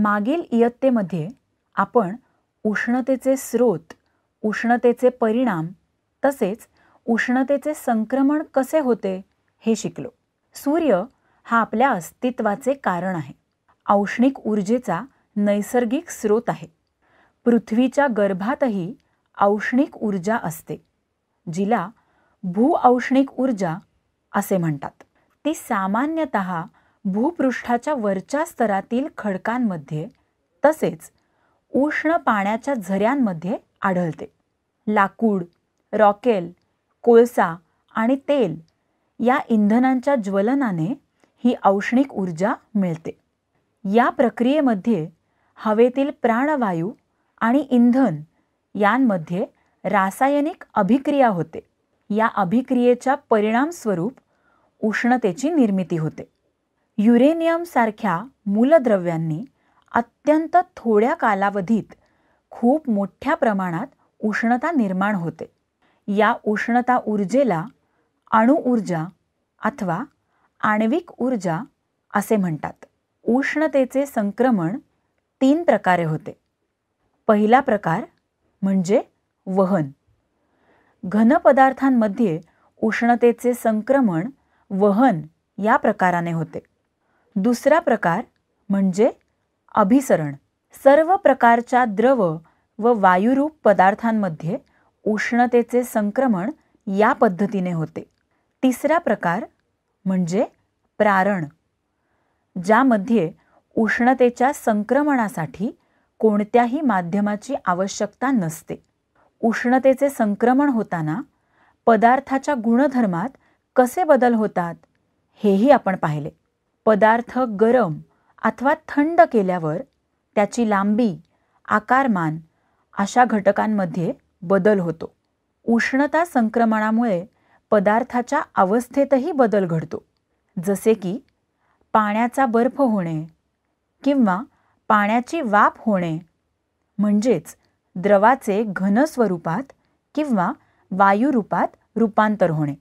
मागील इयत्तेमध्ये आपण उष्णतेचे स्रोत उष्णतेचे परिणाम तसेच उष्णतेचे संक्रमण कसे होते हे शिकलो सूर्य हा आपल्या अस्तित्वाचे कारण आहे औष्णिक ऊर्जेचा नैसर्गिक स्रोत आहे पृथ्वीच्या गर्भातही औष्णिक ऊर्जा असते जिला भूऔष्णिक ऊर्जा असे म्हणतात ती सामान्यत भूपृष्ठाच्या वरच्या स्तरातील खडकांमध्ये तसेच उष्ण पाण्याच्या झऱ्यांमध्ये आढळते लाकूड रॉकेल कोळसा आणि तेल या इंधनांच्या ज्वलनाने ही औष्णिक ऊर्जा मिळते या प्रक्रियेमध्ये हवेतील प्राणवायू आणि इंधन यांमध्ये रासायनिक अभिक्रिया होते या अभिक्रियेच्या परिणामस्वरूप उष्णतेची निर्मिती होते युरेनियम युरेनियमसारख्या मूलद्रव्यांनी अत्यंत थोड्या कालावधीत खूप मोठ्या प्रमाणात उष्णता निर्माण होते या उष्णता ऊर्जेला अणुऊर्जा अथवा आण्विक ऊर्जा असे म्हणतात उष्णतेचे संक्रमण तीन प्रकारे होते पहिला प्रकार म्हणजे वहन घन उष्णतेचे संक्रमण वहन या प्रकाराने होते दुसरा प्रकार म्हणजे अभिसरण सर्व प्रकारच्या द्रव व वायुरूप पदार्थांमध्ये उष्णतेचे संक्रमण या पद्धतीने होते तिसरा प्रकार म्हणजे प्रारण ज्यामध्ये उष्णतेच्या संक्रमणासाठी कोणत्याही माध्यमाची आवश्यकता नसते उष्णतेचे संक्रमण होताना पदार्थाच्या गुणधर्मात कसे बदल होतात हेही आपण पाहिले पदार्थ गरम अथवा थंड केल्यावर त्याची लांबी आकारमान अशा घटकांमध्ये बदल होतो उष्णता संक्रमणामुळे पदार्थाच्या अवस्थेतही बदल घडतो जसे की पाण्याचा बर्फ होणे किंवा पाण्याची वाफ होणे म्हणजेच द्रवाचे घन स्वरूपात किंवा वायुरूपात रूपांतर होणे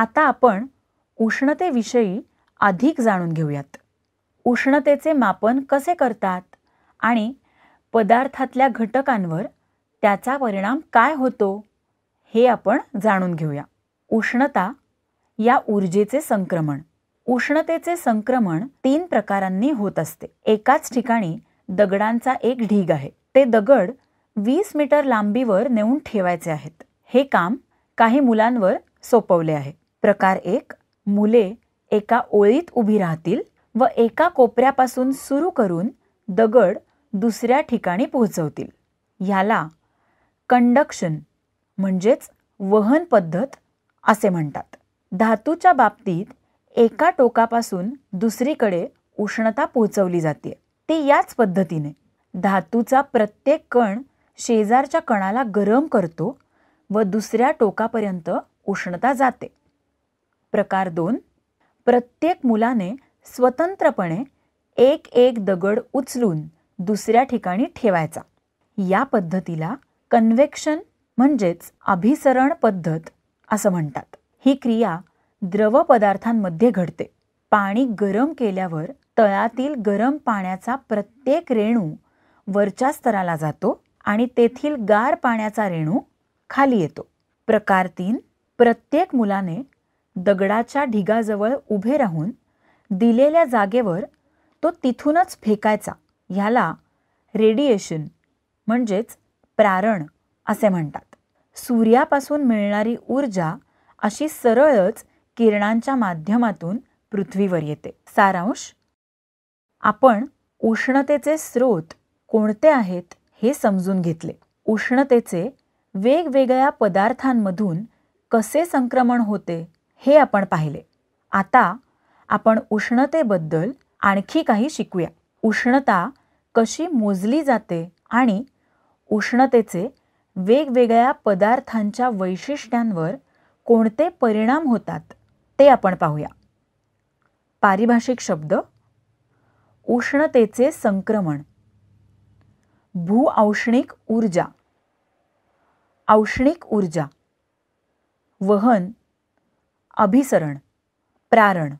आता आपण उष्णतेविषयी अधिक जाणून घेऊयात उष्णतेचे मापन कसे करतात आणि पदार्थातल्या घटकांवर त्याचा परिणाम काय होतो हे आपण जाणून घेऊया उष्णता या ऊर्जेचे संक्रमण उष्णतेचे संक्रमण तीन प्रकारांनी होत असते एकाच ठिकाणी दगडांचा एक ढीग आहे ते दगड वीस मीटर लांबीवर नेऊन ठेवायचे आहेत हे काम काही मुलांवर सोपवले आहे प्रकार एक मुले एका ओळीत उभी राहतील व एका कोपऱ्यापासून सुरू करून दगड दुसऱ्या ठिकाणी पोहोचवतील ह्याला कंडक्शन म्हणजेच वहन पद्धत असे म्हणतात धातूच्या बाबतीत एका टोकापासून दुसरीकडे उष्णता पोहोचवली जाते ती याच पद्धतीने धातूचा प्रत्येक कण शेजारच्या कणाला गरम करतो व दुसऱ्या टोकापर्यंत उष्णता जाते प्रकार दोन प्रत्येक मुलाने स्वतंत्रपणे एक एक दगड उचलून दुसऱ्या ठिकाणी ठेवायचा या पद्धतीला कन्व्हेक्शन म्हणजेच अभिसरण पद्धत असं म्हणतात ही क्रिया द्रव पदार्थांमध्ये घडते पाणी गरम केल्यावर तळातील गरम पाण्याचा प्रत्येक रेणू वरच्या स्तराला जातो आणि तेथील गार पाण्याचा रेणू खाली येतो प्रकार तीन प्रत्येक मुलाने दगडाच्या ढिगाजवळ उभे राहून दिलेल्या जागेवर तो तिथूनच फेकायचा ह्याला रेडिएशन म्हणजेच प्रारण असे म्हणतात सूर्यापासून मिळणारी ऊर्जा अशी सरळच किरणांच्या माध्यमातून पृथ्वीवर येते सारांश आपण उष्णतेचे स्रोत कोणते आहेत हे समजून घेतले उष्णतेचे वेगवेगळ्या पदार्थांमधून कसे संक्रमण होते हे आपण पाहिले आता आपण उष्णतेबद्दल आणखी काही शिकूया उष्णता कशी मोजली जाते आणि उष्णतेचे वेगवेगळ्या पदार्थांच्या वैशिष्ट्यांवर कोणते परिणाम होतात ते आपण पाहूया पारिभाषिक शब्द उष्णतेचे संक्रमण भूऔष्णिक ऊर्जा औष्णिक ऊर्जा वहन अभिसरण प्रारण